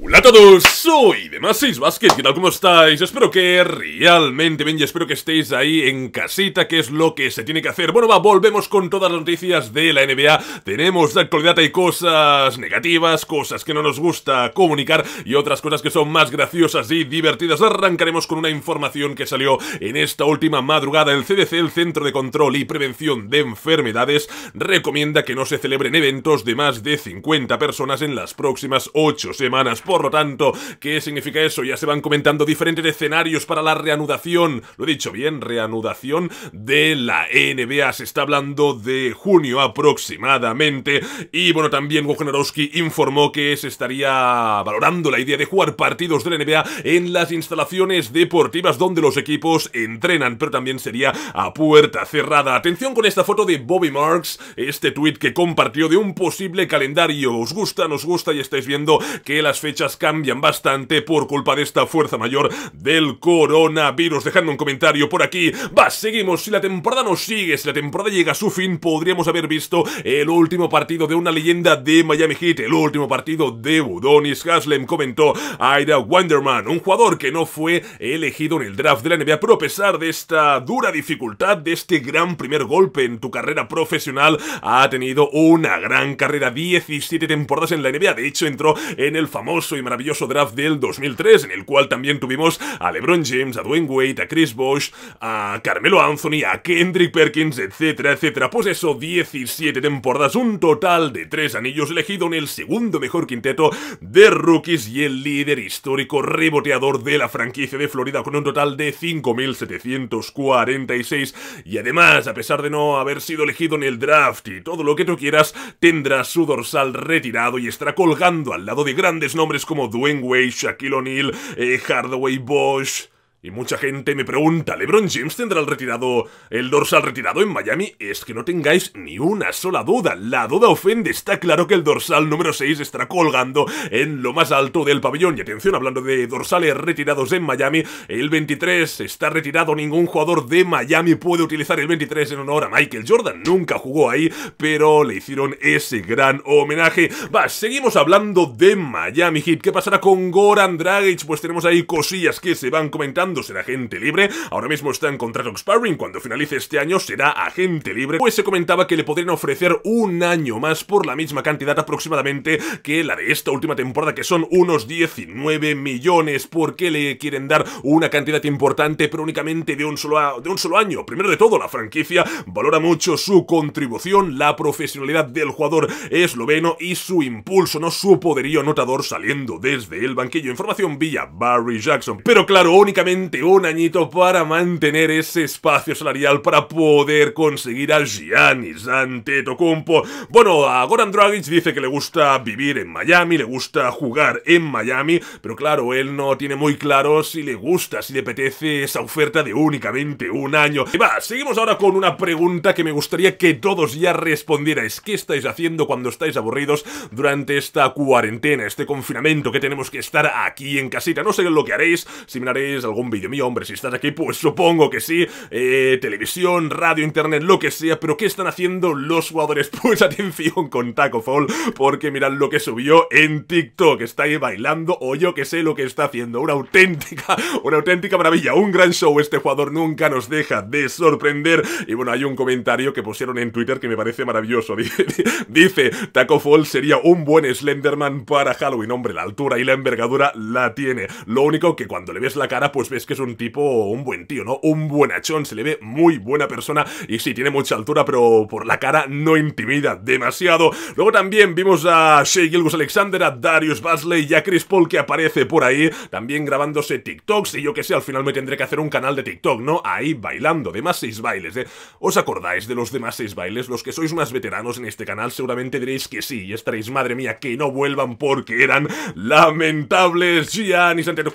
Hola a todos, soy Demasis Vázquez, ¿qué tal? ¿Cómo estáis? Espero que realmente bien y espero que estéis ahí en casita, que es lo que se tiene que hacer. Bueno, va, volvemos con todas las noticias de la NBA. Tenemos de actualidad, hay cosas negativas, cosas que no nos gusta comunicar y otras cosas que son más graciosas y divertidas. Arrancaremos con una información que salió en esta última madrugada. El CDC, el Centro de Control y Prevención de Enfermedades, recomienda que no se celebren eventos de más de 50 personas en las próximas 8 semanas por lo tanto, ¿qué significa eso? Ya se van comentando diferentes escenarios para la reanudación, lo he dicho bien, reanudación de la NBA. Se está hablando de junio aproximadamente. Y bueno, también Wojnarowski informó que se estaría valorando la idea de jugar partidos de la NBA en las instalaciones deportivas donde los equipos entrenan, pero también sería a puerta cerrada. Atención con esta foto de Bobby Marks, este tuit que compartió de un posible calendario. ¿Os gusta? ¿Nos gusta? Y estáis viendo que las fechas cambian bastante por culpa de esta fuerza mayor del coronavirus. dejando un comentario por aquí. Va, seguimos. Si la temporada no sigue, si la temporada llega a su fin, podríamos haber visto el último partido de una leyenda de Miami Heat, el último partido de Budonis Haslem, comentó Aida Wonderman, un jugador que no fue elegido en el draft de la NBA, pero a pesar de esta dura dificultad, de este gran primer golpe en tu carrera profesional, ha tenido una gran carrera, 17 temporadas en la NBA, de hecho entró en el famoso y maravilloso draft del 2003, en el cual también tuvimos a LeBron James, a Dwayne Wade, a Chris Bosh, a Carmelo Anthony, a Kendrick Perkins, etcétera, etcétera. Pues eso, 17 temporadas, un total de 3 anillos elegido en el segundo mejor quinteto de rookies y el líder histórico reboteador de la franquicia de Florida con un total de 5.746 y además, a pesar de no haber sido elegido en el draft y todo lo que tú quieras, tendrá su dorsal retirado y estará colgando al lado de grandes nombres como Dwayne Wade, Shaquille O'Neal, eh, Hardaway Bosch. Y mucha gente me pregunta, ¿LeBron James tendrá el retirado, el dorsal retirado en Miami? Es que no tengáis ni una sola duda. La duda ofende. Está claro que el dorsal número 6 estará colgando en lo más alto del pabellón. Y atención, hablando de dorsales retirados en Miami, el 23 está retirado. Ningún jugador de Miami puede utilizar el 23 en honor a Michael Jordan. Nunca jugó ahí, pero le hicieron ese gran homenaje. Va, seguimos hablando de Miami Heat. ¿Qué pasará con Goran Dragic? Pues tenemos ahí cosillas que se van comentando será agente libre, ahora mismo está en contrato expiring, cuando finalice este año será agente libre, pues se comentaba que le podrían ofrecer un año más por la misma cantidad aproximadamente que la de esta última temporada, que son unos 19 millones, porque le quieren dar una cantidad importante, pero únicamente de un solo, de un solo año. Primero de todo, la franquicia valora mucho su contribución, la profesionalidad del jugador esloveno y su impulso, no su poderío anotador saliendo desde el banquillo. Información vía Barry Jackson. Pero claro, únicamente un añito para mantener ese espacio salarial para poder conseguir al Giannis Antetokounmpo. Bueno, a Goran Dragic dice que le gusta vivir en Miami, le gusta jugar en Miami, pero claro, él no tiene muy claro si le gusta, si le apetece esa oferta de únicamente un año. Y va, seguimos ahora con una pregunta que me gustaría que todos ya respondierais. ¿Qué estáis haciendo cuando estáis aburridos durante esta cuarentena, este confinamiento que tenemos que estar aquí en casita? No sé lo que haréis, si miraréis algún vídeo. Mi hombre, si estás aquí, pues supongo que sí. Eh, televisión, radio, internet, lo que sea. Pero ¿qué están haciendo los jugadores? Pues atención con Taco Fall, porque mirad lo que subió en TikTok. Está ahí bailando o yo que sé lo que está haciendo. Una auténtica, una auténtica maravilla. Un gran show. Este jugador nunca nos deja de sorprender. Y bueno, hay un comentario que pusieron en Twitter que me parece maravilloso. Dice, Taco Fall sería un buen Slenderman para Halloween. Hombre, la altura y la envergadura la tiene. Lo único que cuando le ves la cara, pues ves es que es un tipo, un buen tío, ¿no? Un buenachón, se le ve muy buena persona y sí, tiene mucha altura, pero por la cara no intimida demasiado. Luego también vimos a Shea Gilgus Alexander, a Darius Basley y a Chris Paul que aparece por ahí, también grabándose TikToks y yo que sé, al final me tendré que hacer un canal de TikTok, ¿no? Ahí bailando, de más seis bailes, ¿eh? ¿Os acordáis de los demás seis bailes? Los que sois más veteranos en este canal seguramente diréis que sí y estaréis, madre mía, que no vuelvan porque eran lamentables.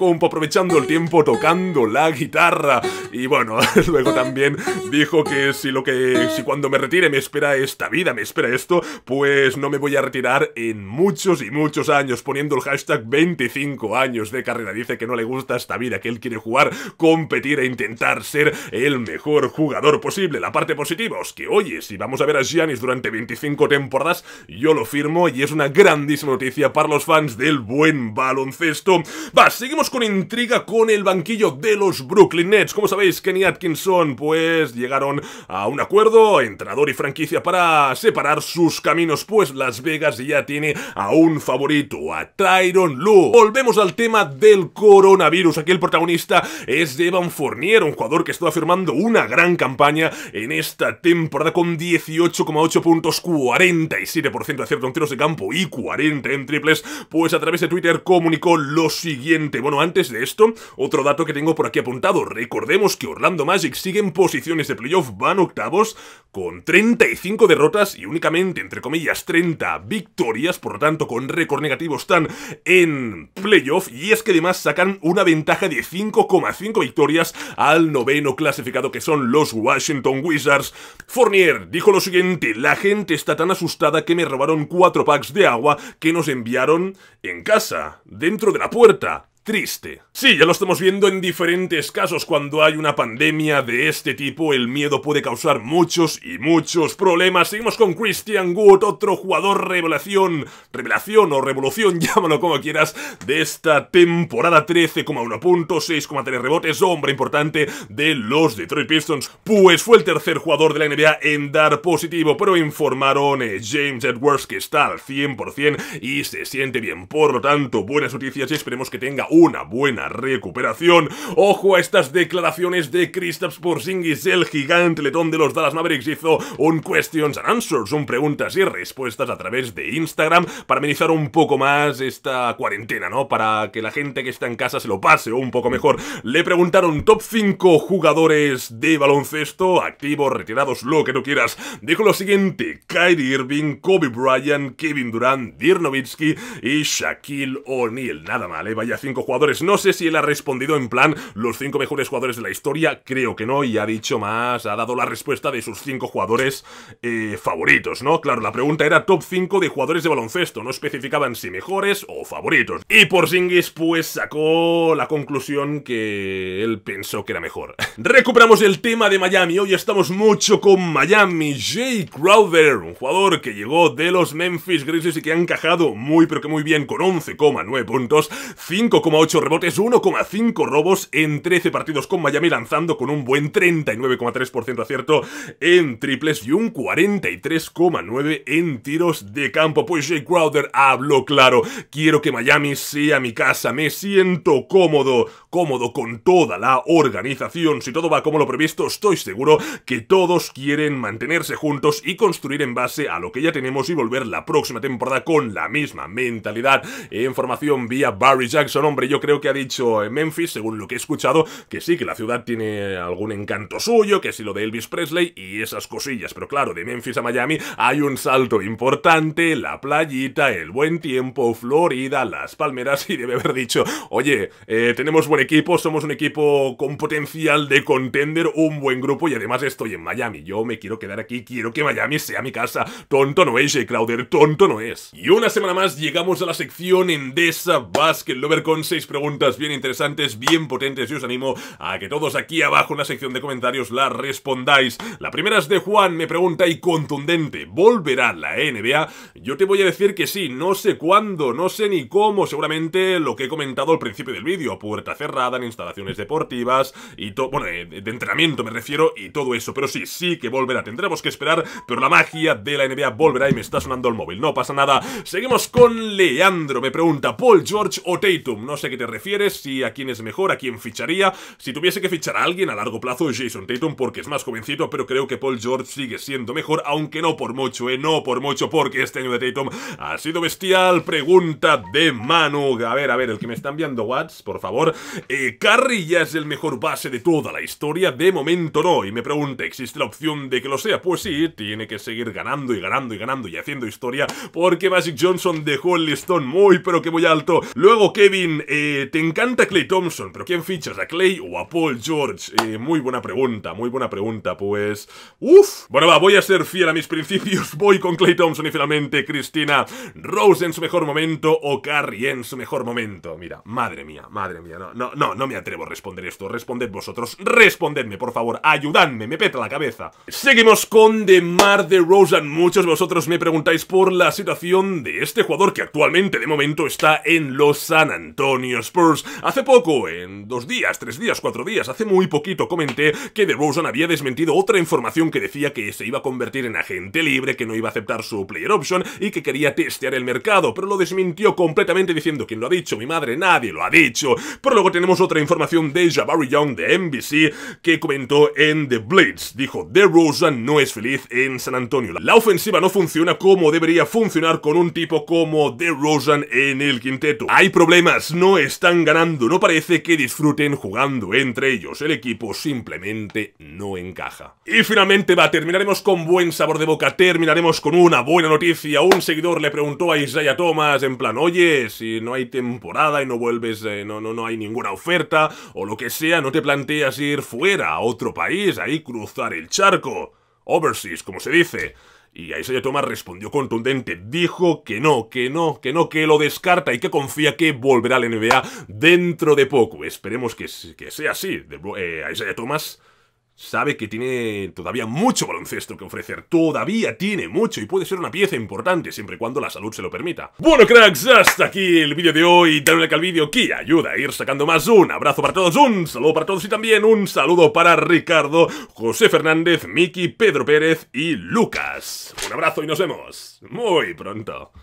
un poco aprovechando el tiempo tocando la guitarra. Y bueno, luego también dijo que si lo que si cuando me retire me espera esta vida, me espera esto, pues no me voy a retirar en muchos y muchos años poniendo el hashtag 25 años de carrera. Dice que no le gusta esta vida, que él quiere jugar, competir e intentar ser el mejor jugador posible. La parte positiva es que, oye, si vamos a ver a Giannis durante 25 temporadas, yo lo firmo y es una grandísima noticia para los fans del buen baloncesto. Va, seguimos con intriga con el banquillo de los Brooklyn Nets. Como sabéis, Kenny Atkinson pues llegaron a un acuerdo, entrenador y franquicia para separar sus caminos, pues Las Vegas ya tiene a un favorito, a Tyron Lue. Volvemos al tema del coronavirus. Aquí el protagonista es Evan Fournier, un jugador que está firmando una gran campaña en esta temporada con 18,8 puntos, 47% de acierto en tiros de campo y 40 en triples, pues a través de Twitter comunicó lo siguiente. Bueno, antes de esto, otro dato que tengo por aquí apuntado. Recordemos que Orlando Magic sigue en posiciones de playoff, van octavos, con 35 derrotas y únicamente, entre comillas, 30 victorias, por lo tanto, con récord negativo están en playoff. Y es que además sacan una ventaja de 5,5 victorias al noveno clasificado, que son los Washington Wizards. Fournier dijo lo siguiente, la gente está tan asustada que me robaron 4 packs de agua que nos enviaron en casa, dentro de la puerta triste. Sí, ya lo estamos viendo en diferentes casos. Cuando hay una pandemia de este tipo, el miedo puede causar muchos y muchos problemas. Seguimos con Christian Wood, otro jugador revelación, revelación o revolución, llámalo como quieras, de esta temporada 13,1 puntos, 6,3 rebotes, hombre importante de los Detroit Pistons. Pues fue el tercer jugador de la NBA en dar positivo, pero informaron eh, James Edwards que está al 100% y se siente bien. Por lo tanto, buenas noticias y esperemos que tenga una buena recuperación. Ojo a estas declaraciones de Kristaps Porzingis, el gigante letón de los Dallas Mavericks hizo un questions and answers, un preguntas y respuestas a través de Instagram para amenizar un poco más esta cuarentena, ¿no? Para que la gente que está en casa se lo pase un poco mejor. Le preguntaron top 5 jugadores de baloncesto, activos, retirados, lo que tú quieras. Dijo lo siguiente, Kyrie Irving, Kobe Bryant, Kevin Durant, Dirk Nowitzki y Shaquille O'Neal. Nada mal, ¿eh? Vaya 5 jugadores. No sé si él ha respondido en plan los cinco mejores jugadores de la historia, creo que no, y ha dicho más, ha dado la respuesta de sus cinco jugadores eh, favoritos, ¿no? Claro, la pregunta era top 5 de jugadores de baloncesto, no especificaban si mejores o favoritos. Y por Porzingis pues sacó la conclusión que él pensó que era mejor. Recuperamos el tema de Miami, hoy estamos mucho con Miami, Jay Crowder, un jugador que llegó de los Memphis Grizzlies y que ha encajado muy pero que muy bien con 11,9 puntos, 5, 8 rebotes, 1,5 robos en 13 partidos con Miami lanzando con un buen 39,3% acierto en triples y un 43,9 en tiros de campo. Pues Jay Crowder habló claro, quiero que Miami sea mi casa, me siento cómodo, cómodo con toda la organización, si todo va como lo previsto, estoy seguro que todos quieren mantenerse juntos y construir en base a lo que ya tenemos y volver la próxima temporada con la misma mentalidad en formación vía Barry Jackson, hombre yo creo que ha dicho en eh, Memphis, según lo que he escuchado, que sí, que la ciudad tiene algún encanto suyo, que sí lo de Elvis Presley y esas cosillas. Pero claro, de Memphis a Miami hay un salto importante, la playita, el buen tiempo, Florida, las palmeras y debe haber dicho, oye, eh, tenemos buen equipo, somos un equipo con potencial de contender, un buen grupo y además estoy en Miami. Yo me quiero quedar aquí, quiero que Miami sea mi casa. Tonto no es, J. Crowder, tonto no es. Y una semana más llegamos a la sección Endesa Basket Lover Concept preguntas bien interesantes, bien potentes y os animo a que todos aquí abajo en la sección de comentarios la respondáis. La primera es de Juan, me pregunta y contundente, ¿volverá la NBA? Yo te voy a decir que sí, no sé cuándo, no sé ni cómo, seguramente lo que he comentado al principio del vídeo, puerta cerrada en instalaciones deportivas y todo, bueno, de, entrenamiento me refiero y todo eso, pero sí, sí que volverá, tendremos que esperar, pero la magia de la NBA volverá y me está sonando el móvil, no pasa nada. Seguimos con Leandro, me pregunta, ¿Paul George o Tatum? No sé a qué te refieres, si a quién es mejor, a quién ficharía. Si tuviese que fichar a alguien a largo plazo Jason Tatum porque es más jovencito, pero creo que Paul George sigue siendo mejor, aunque no por mucho, eh, no por mucho, porque este año de Tatum ha sido bestial. Pregunta de Manu. A ver, a ver, el que me está enviando Watts, por favor. Eh, ya es el mejor base de toda la historia, de momento no. Y me pregunta, ¿existe la opción de que lo sea? Pues sí, tiene que seguir ganando y ganando y ganando y haciendo historia, porque Magic Johnson dejó el listón muy pero que muy alto. Luego Kevin eh, ¿Te encanta Clay Thompson? ¿Pero quién fichas? ¿A Clay o a Paul George? Eh, muy buena pregunta, muy buena pregunta, pues... ¡Uf! Bueno, va, voy a ser fiel a mis principios. Voy con Clay Thompson y finalmente Cristina Rose en su mejor momento o Carrie en su mejor momento. Mira, madre mía, madre mía. No, no, no, me atrevo a responder esto. Responded vosotros. Respondedme, por favor. Ayudadme, me peta la cabeza. Seguimos con Mar de Rosen Muchos de vosotros me preguntáis por la situación de este jugador que actualmente, de momento, está en los San Antonio. Spurs. Hace poco, en dos días, tres días, cuatro días, hace muy poquito comenté que DeRozan había desmentido otra información que decía que se iba a convertir en agente libre, que no iba a aceptar su player option y que quería testear el mercado, pero lo desmintió completamente diciendo quien lo ha dicho, mi madre, nadie lo ha dicho. Pero luego tenemos otra información de Jabari Young de NBC que comentó en The Blitz. Dijo, DeRozan no es feliz en San Antonio. La ofensiva no funciona como debería funcionar con un tipo como DeRozan en el quinteto. Hay problemas, no no están ganando, no parece que disfruten jugando entre ellos, el equipo simplemente no encaja. Y finalmente va, terminaremos con buen sabor de boca, terminaremos con una buena noticia. Un seguidor le preguntó a Isaiah Thomas en plan, oye, si no hay temporada y no vuelves, eh, no, no, no hay ninguna oferta o lo que sea, no te planteas ir fuera a otro país, ahí cruzar el charco. Overseas, como se dice. Y a Thomas respondió contundente. Dijo que no, que no, que no, que lo descarta y que confía que volverá a la NBA dentro de poco. Esperemos que, que sea así. De, eh, Thomas sabe que tiene todavía mucho baloncesto que ofrecer. Todavía tiene mucho y puede ser una pieza importante siempre y cuando la salud se lo permita. Bueno, cracks, hasta aquí el vídeo de hoy. Dale like al vídeo que ayuda a ir sacando más. Un abrazo para todos, un saludo para todos y también un saludo para Ricardo, José Fernández, Miki, Pedro Pérez y Lucas. Un abrazo y nos vemos muy pronto.